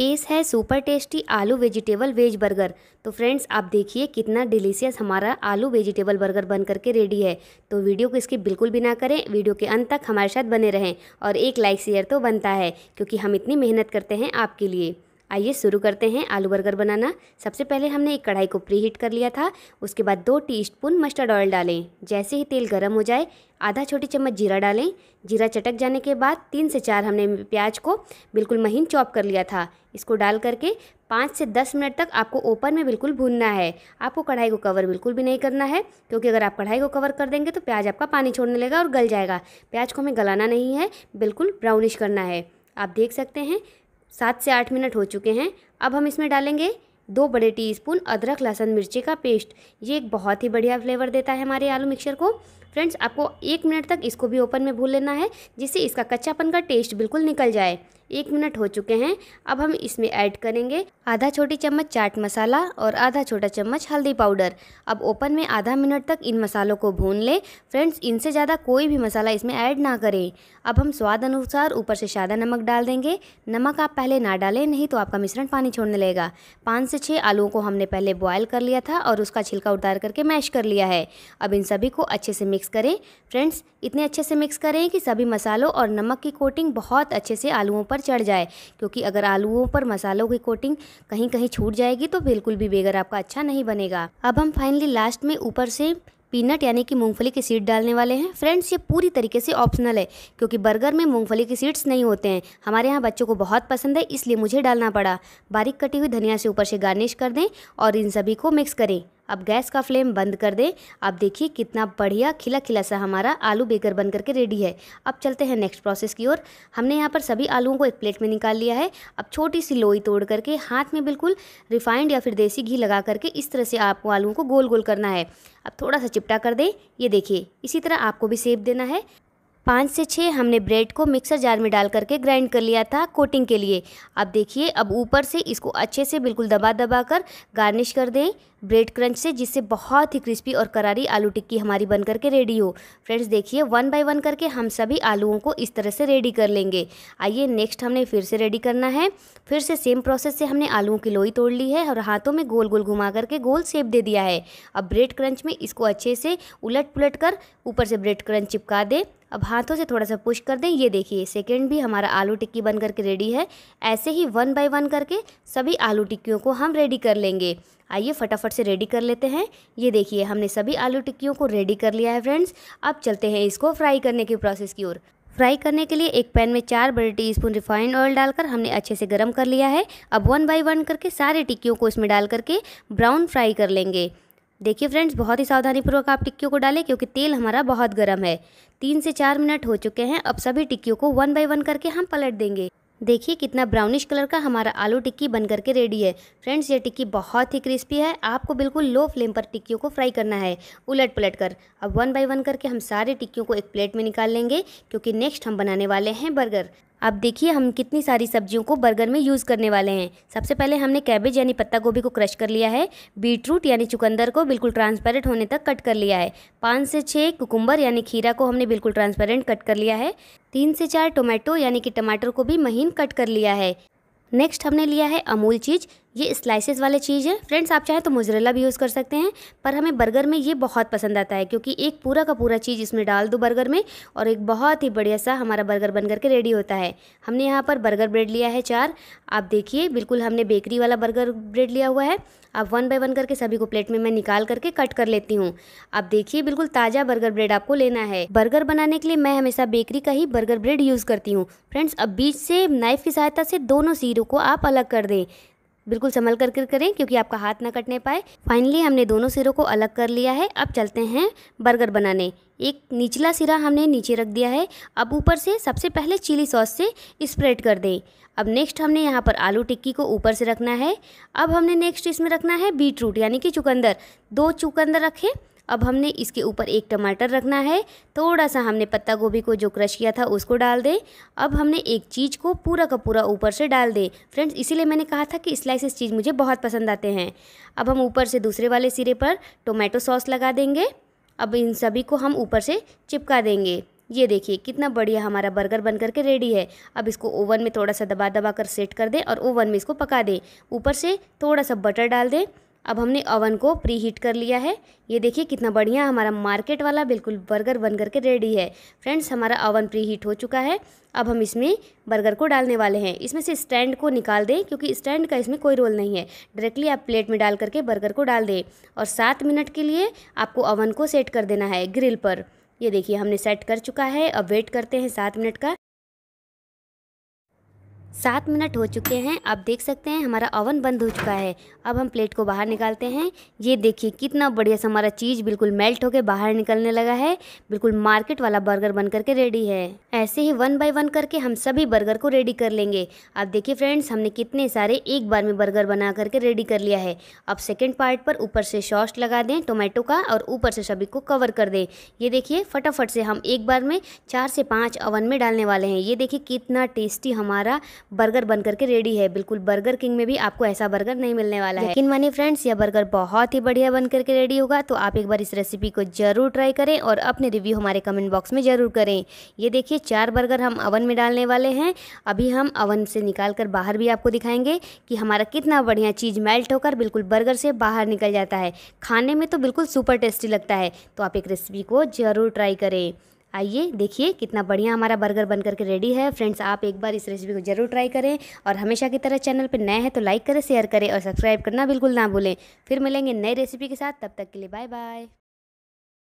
पेश है super tasty aloo vegetable veg burger तो फ्रेंड्स आप देखिए कितना डिलीशियस हमारा आलू वेजिटेबल बर्गर बन करके रेडी है तो वीडियो को इसकी बिल्कुल भी ना करें वीडियो के अंत तक हमारे साथ बने रहें और एक लाइक शेयर तो बनता है क्योंकि हम इतनी मेहनत करते हैं आपके लिए आइए शुरू करते हैं आलू बर्गर बनाना सबसे पहले हमने एक कढ़ाई को प्री हीट कर लिया था उसके बाद दो टीस्पून मस्टर्ड ऑयल डालें जैसे ही तेल गर्म हो जाए आधा छोटी चम्मच जीरा डालें जीरा चटक जाने के बाद तीन से चार हमने प्याज को बिल्कुल महीन चॉप कर लिया था इसको डाल करके पाँच से दस मिनट तक आपको ओपन में बिल्कुल भूनना है आपको कढ़ाई को कवर बिल्कुल भी नहीं करना है क्योंकि अगर आप कढ़ाई को कवर कर देंगे तो प्याज आपका पानी छोड़ने लगेगा और गल जाएगा प्याज को हमें गलाना नहीं है बिल्कुल ब्राउनिश करना है आप देख सकते हैं सात से आठ मिनट हो चुके हैं अब हम इसमें डालेंगे दो बड़े टीस्पून अदरक लहसुन मिर्ची का पेस्ट ये एक बहुत ही बढ़िया फ्लेवर देता है हमारे आलू मिक्सर को फ्रेंड्स आपको एक मिनट तक इसको भी ओपन में भून लेना है जिससे इसका कच्चापन का टेस्ट बिल्कुल निकल जाए एक मिनट हो चुके हैं अब हम इसमें ऐड करेंगे आधा छोटी चम्मच चाट मसाला और आधा छोटा चम्मच हल्दी पाउडर अब ओपन में आधा मिनट तक इन मसालों को भून ले फ्रेंड्स इनसे ज़्यादा कोई भी मसाला इसमें ऐड ना करें अब हम स्वाद अनुसार ऊपर से सादा नमक डाल देंगे नमक आप पहले ना डालें नहीं तो आपका मिश्रण पानी छोड़ने लगेगा पाँच से छः आलुओं को हमने पहले बॉयल कर लिया था और उसका छिलका उतार करके मैश कर लिया है अब इन सभी को अच्छे से मिक्स मिक्स करें फ्रेंड्स इतने अच्छे से मिक्स करें कि सभी मसालों और नमक की कोटिंग बहुत अच्छे से आलूओं पर चढ़ जाए क्योंकि अगर आलूओं पर मसालों की कोटिंग कहीं कहीं छूट जाएगी तो बिल्कुल भी बेगर आपका अच्छा नहीं बनेगा अब हम फाइनली लास्ट में ऊपर से पीनट यानी कि मूंगफली की सीड डालने वाले हैं फ्रेंड्स ये पूरी तरीके से ऑप्शनल है क्योंकि बर्गर में मूंगफली की सीड्स नहीं होते हैं हमारे यहाँ बच्चों को बहुत पसंद है इसलिए मुझे डालना पड़ा बारीक कटी हुई धनिया से ऊपर से गार्निश कर दें और इन सभी को मिक्स करें अब गैस का फ्लेम बंद कर दें आप देखिए कितना बढ़िया खिला खिला सा हमारा आलू बेकर बन करके रेडी है अब चलते हैं नेक्स्ट प्रोसेस की ओर हमने यहाँ पर सभी आलूओं को एक प्लेट में निकाल लिया है अब छोटी सी लोई तोड़ करके हाथ में बिल्कुल रिफाइंड या फिर देसी घी लगा करके इस तरह से आपको आलूओं को गोल गोल करना है अब थोड़ा सा चिपटा कर दें ये देखिए इसी तरह आपको भी सेब देना है पाँच से छः हमने ब्रेड को मिक्सर जार में डाल करके ग्राइंड कर लिया था कोटिंग के लिए अब देखिए अब ऊपर से इसको अच्छे से बिल्कुल दबा दबा कर गार्निश कर दें ब्रेड क्रंच से जिससे बहुत ही क्रिस्पी और करारी आलू टिक्की हमारी बन करके रेडी हो फ्रेंड्स देखिए वन बाय वन करके हम सभी आलूओं को इस तरह से रेडी कर लेंगे आइए नेक्स्ट हमने फिर से रेडी करना है फिर से सेम प्रोसेस से हमने आलूओं की लोई तोड़ ली है और हाथों में गोल गोल घुमा करके गोल सेप दे दिया है अब ब्रेड क्रंच में इसको अच्छे से उलट पुलट कर ऊपर से ब्रेड क्रंच चिपका दें अब हाथों से थोड़ा सा पुश कर दें ये देखिए सेकेंड भी हमारा आलू टिक्की बन करके रेडी है ऐसे ही वन बाय वन करके सभी आलू टिक्कियों को हम रेडी कर लेंगे आइए फटाफट से रेडी कर लेते हैं ये देखिए हमने सभी आलू टिक्कियों को रेडी कर लिया है फ्रेंड्स अब चलते हैं इसको फ्राई करने के प्रोसेस की ओर फ्राई करने के लिए एक पैन में चार बड़े टीस्पून रिफाइंड ऑयल डालकर हमने अच्छे से गर्म कर लिया है अब वन बाई वन करके सारे टिक्कियों को इसमें डाल करके ब्राउन फ्राई कर लेंगे देखिए फ्रेंड्स बहुत ही सावधानीपूर्वक आप टिक्कियों को डालें क्योंकि तेल हमारा बहुत गर्म है तीन से चार मिनट हो चुके हैं अब सभी टिक्कियों को वन बाई वन करके हम पलट देंगे देखिए कितना ब्राउनिश कलर का हमारा आलू टिक्की बन करके रेडी है फ्रेंड्स ये टिक्की बहुत ही क्रिस्पी है आपको बिल्कुल लो फ्लेम पर टिक्कियों को फ्राई करना है उलट पलट कर अब वन बाय वन करके हम सारे टिक्कियों को एक प्लेट में निकाल लेंगे क्योंकि नेक्स्ट हम बनाने वाले हैं बर्गर अब देखिए हम कितनी सारी सब्जियों को बर्गर में यूज़ करने वाले हैं सबसे पहले हमने कैबेज यानी पत्ता गोभी को क्रश कर लिया है बीटरूट यानी चुकंदर को बिल्कुल ट्रांसपेरेंट होने तक कट कर लिया है पाँच से छः कुकुम्बर यानी खीरा को हमने बिल्कुल ट्रांसपेरेंट कट कर लिया है तीन से चार टोमेटो यानी कि टमाटर को भी महीन कट कर लिया है नेक्स्ट हमने लिया है अमूल चीज़ ये स्लाइसेस वाले चीज़ है फ्रेंड्स आप चाहें तो मुजरेला भी यूज़ कर सकते हैं पर हमें बर्गर में ये बहुत पसंद आता है क्योंकि एक पूरा का पूरा चीज़ इसमें डाल दो बर्गर में और एक बहुत ही बढ़िया सा हमारा बर्गर बन करके रेडी होता है हमने यहाँ पर बर्गर ब्रेड लिया है चार आप देखिए बिल्कुल हमने बेकरी वाला बर्गर ब्रेड लिया हुआ है आप वन बाय वन करके सभी को प्लेट में मैं निकाल करके कट कर लेती हूँ आप देखिए बिल्कुल ताज़ा बर्गर ब्रेड आपको लेना है बर्गर बनाने के लिए मैं हमेशा बेकरी का ही बर्गर ब्रेड यूज़ करती हूँ फ्रेंड्स अब बीच से नाइफ़ की सहायता से दोनों सीरों को आप अलग कर दें बिल्कुल संभल कर कर करें क्योंकि आपका हाथ ना कटने पाए फाइनली हमने दोनों सिरों को अलग कर लिया है अब चलते हैं बर्गर बनाने एक निचला सिरा हमने नीचे रख दिया है अब ऊपर से सबसे पहले चिली सॉस से स्प्रेड कर दें अब नेक्स्ट हमने यहाँ पर आलू टिक्की को ऊपर से रखना है अब हमने नेक्स्ट इसमें रखना है बीट रूट यानी कि चुकंदर दो चुकंदर रखें अब हमने इसके ऊपर एक टमाटर रखना है थोड़ा सा हमने पत्ता गोभी को जो क्रश किया था उसको डाल दें अब हमने एक चीज़ को पूरा का पूरा ऊपर से डाल दें फ्रेंड्स इसीलिए मैंने कहा था कि स्लाइसेस चीज़ मुझे बहुत पसंद आते हैं अब हम ऊपर से दूसरे वाले सिरे पर टोमेटो सॉस लगा देंगे अब इन सभी को हम ऊपर से चिपका देंगे ये देखिए कितना बढ़िया हमारा बर्गर बन करके रेडी है अब इसको ओवन में थोड़ा सा दबा दबा कर सेट कर दें और ओवन में इसको पका दें ऊपर से थोड़ा सा बटर डाल दें अब हमने ओवन को प्री हीट कर लिया है ये देखिए कितना बढ़िया हमारा मार्केट वाला बिल्कुल बर्गर बन करके के रेडी है फ्रेंड्स हमारा ओवन प्री हीट हो चुका है अब हम इसमें बर्गर को डालने वाले हैं इसमें से स्टैंड को निकाल दें क्योंकि स्टैंड का इसमें कोई रोल नहीं है डायरेक्टली आप प्लेट में डाल करके बर्गर को डाल दें और सात मिनट के लिए आपको ओवन को सेट कर देना है ग्रिल पर ये देखिए हमने सेट कर चुका है अब वेट करते हैं सात मिनट का सात मिनट हो चुके हैं आप देख सकते हैं हमारा ओवन बंद हो चुका है अब हम प्लेट को बाहर निकालते हैं ये देखिए कितना बढ़िया सा हमारा चीज़ बिल्कुल मेल्ट होकर बाहर निकलने लगा है बिल्कुल मार्केट वाला बर्गर बन करके रेडी है ऐसे ही वन बाय वन करके हम सभी बर्गर को रेडी कर लेंगे आप देखिए फ्रेंड्स हमने कितने सारे एक बार में बर्गर बना करके रेडी कर लिया है अब सेकेंड पार्ट पर ऊपर से सॉस लगा दें टोमेटो का और ऊपर से सभी को कवर कर दें ये देखिए फटाफट से हम एक बार में चार से पाँच ओवन में डालने वाले हैं ये देखिए कितना टेस्टी हमारा बर्गर बन करके रेडी है बिल्कुल बर्गर किंग में भी आपको ऐसा बर्गर नहीं मिलने वाला है लेकिन मनी फ्रेंड्स यह बर्गर बहुत ही बढ़िया बन करके रेडी होगा तो आप एक बार इस रेसिपी को जरूर ट्राई करें और अपने रिव्यू हमारे कमेंट बॉक्स में जरूर करें ये देखिए चार बर्गर हम अवन में डालने वाले हैं अभी हम अवन से निकाल कर बाहर भी आपको दिखाएंगे कि हमारा कितना बढ़िया चीज़ मेल्ट होकर बिल्कुल बर्गर से बाहर निकल जाता है खाने में तो बिल्कुल सुपर टेस्टी लगता है तो आप एक रेसिपी को ज़रूर ट्राई करें आइए देखिए कितना बढ़िया हमारा बर्गर बन करके रेडी है फ्रेंड्स आप एक बार इस रेसिपी को ज़रूर ट्राई करें और हमेशा की तरह चैनल पर नए हैं तो लाइक करें शेयर करें और सब्सक्राइब करना बिल्कुल ना भूलें फिर मिलेंगे नए रेसिपी के साथ तब तक के लिए बाय बाय